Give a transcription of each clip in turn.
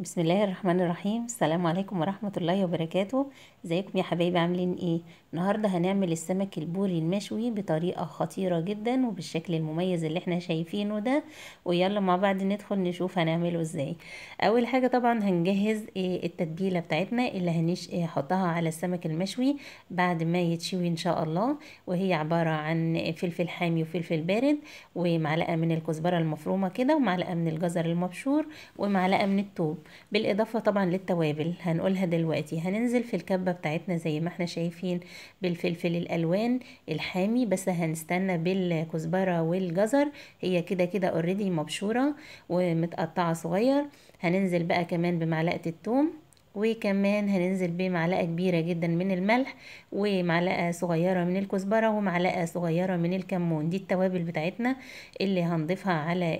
بسم الله الرحمن الرحيم السلام عليكم ورحمة الله وبركاته ازيكم يا حبايبي عاملين ايه النهاردة هنعمل السمك البوري المشوي بطريقة خطيرة جدا وبالشكل المميز اللي احنا شايفينه ده ويلا مع بعض ندخل نشوف هنعمله ازاي اول حاجة طبعا هنجهز آه، التتبيلة بتاعتنا اللي هنحطها آه، على السمك المشوي بعد ما يتشوي ان شاء الله وهي عبارة عن فلفل حامي وفلفل بارد ومعلقة من الكزبرة المفرومة كده ومعلقة من الجزر المبشور ومعلقة من التوب بالاضافة طبعا للتوابل هنقولها دلوقتي هننزل في الكبة بتاعتنا زي ما احنا شايفين بالفلفل الالوان الحامي بس هنستنى بالكزبره والجزر هي كده كده اوريدي مبشوره ومتقطعه صغير هننزل بقى كمان بمعلقه الثوم وكمان هننزل بمعلقه كبيره جدا من الملح ومعلقه صغيره من الكزبره ومعلقه صغيره من الكمون دي التوابل بتاعتنا اللي هنضيفها على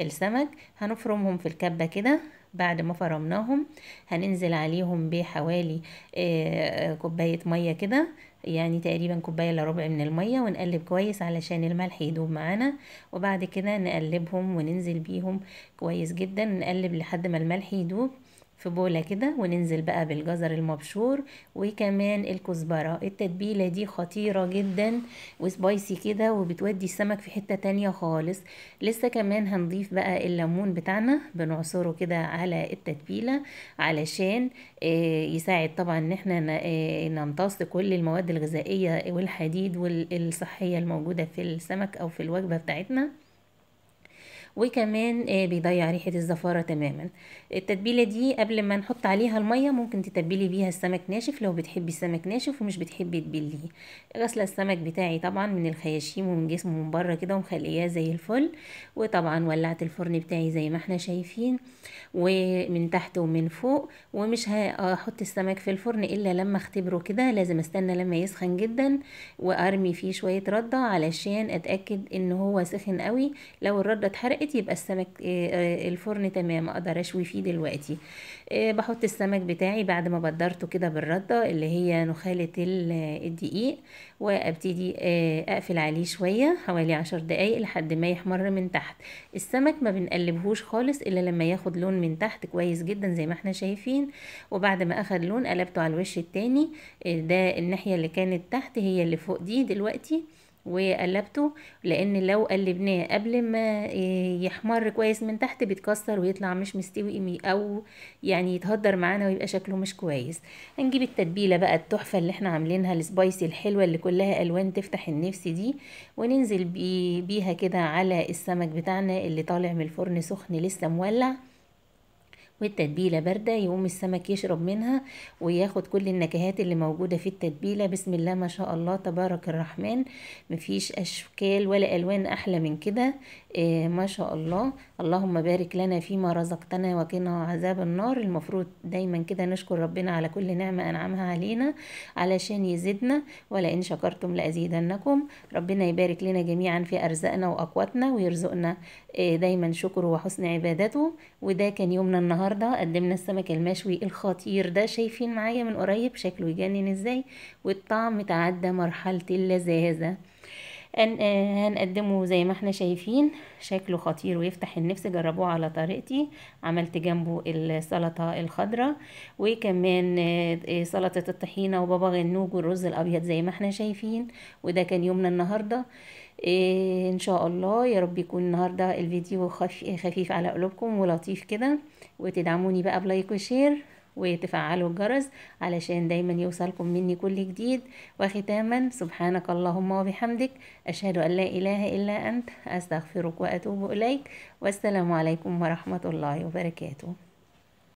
السمك هنفرمهم في الكبه كده بعد ما فرمناهم هننزل عليهم بحوالي آه، كوباية مية كده يعني تقريبا كوباية لربع ربع من المية ونقلب كويس علشان الملح يدوب معانا وبعد كده نقلبهم وننزل بيهم كويس جدا نقلب لحد ما الملح يدوب في بولة كده وننزل بقى بالجزر المبشور وكمان الكزبرة التتبيلة دي خطيرة جدا وسبايسي كده وبتودي السمك في حتة تانية خالص لسه كمان هنضيف بقى الليمون بتاعنا بنعصره كده على التتبيلة علشان آه، يساعد طبعا ان احنا آه، نمتص كل المواد الغذائية والحديد والصحية الموجودة في السمك او في الوجبة بتاعتنا وكمان آه، بيضيع ريحة الزفارة تماما التتبيلة دي قبل ما نحط عليها المية ممكن تتبلي بيها السمك ناشف لو بتحبي السمك ناشف ومش بتحبي تبليه غسلة السمك بتاعي طبعا من الخياشيم ومن جسمه من بره كده ومخلياه زي الفل وطبعا ولعت الفرن بتاعي زي ما احنا شايفين ومن تحت ومن فوق ومش هحط السمك في الفرن الا لما اختبره كده لازم استنى لما يسخن جدا وارمي فيه شوية ردة علشان اتأكد ان هو سخن قوي لو الردة اتحرقت اتحرقت يبقى السمك آه، آه، الفرن تمام اقدر اشوي فيه دلوقتي آه، بحط السمك بتاعي بعد ما بدرته كده بالردة اللي هي نخالة الدقيق وابتدي اقفل عليه شوية حوالي عشر دقايق لحد ما يحمر من تحت السمك ما بنقلبهوش خالص الا لما ياخد لون من تحت كويس جدا زي ما احنا شايفين وبعد ما اخد لون قلبته على الوش التاني ده الناحية اللي كانت تحت هي اللي فوق دي دلوقتي وقلبته لان لو قلبناه قبل ما آه، يحمر كويس من تحت بيتكسر ويطلع مش مستوي او يعني يتهدر معانا ويبقى شكله مش كويس هنجيب التتبيله بقى التحفه اللي احنا عاملينها السبايسي الحلوه اللي كلها الوان تفتح النفس دي وننزل بيها كده على السمك بتاعنا اللي طالع من الفرن سخن لسه مولع والتتبيلة باردة يقوم السمك يشرب منها وياخد كل النكهات اللي موجودة في التتبيلة بسم الله ما شاء الله تبارك الرحمن مفيش أشكال ولا ألوان أحلى من كده إيه، ما شاء الله اللهم بارك لنا فيما رزقتنا وقنا عذاب النار المفروض دايما كده نشكر ربنا على كل نعمة أنعمها علينا علشان يزيدنا ولئن شكرتم لأزيدنكم ربنا يبارك لنا جميعا في أرزقنا وأقواتنا ويرزقنا إيه، دايما شكره وحسن عبادته وده كان يومنا النهاردة قدمنا السمك المشوي الخطير ده شايفين معايا من قريب شكله يجنن ازاي والطعم تعدى مرحلة اللذاذة هنقدمه زي ما احنا شايفين شكله خطير ويفتح النفس جربوه على طريقتي عملت جنبه السلطة الخضراء وكمان آه، سلطة الطحينة وبابا غنوج والرز الأبيض زي ما احنا شايفين وده كان يومنا النهاردة إيه ان شاء الله يا رب يكون النهارده الفيديو خفيف على قلوبكم ولطيف كده وتدعموني بقى بلايك وشير وتفعلوا الجرس علشان دايما يوصلكم مني كل جديد وختاما سبحانك اللهم وبحمدك أشهد أن لا إله إلا أنت أستغفرك وأتوب إليك والسلام عليكم ورحمة الله وبركاته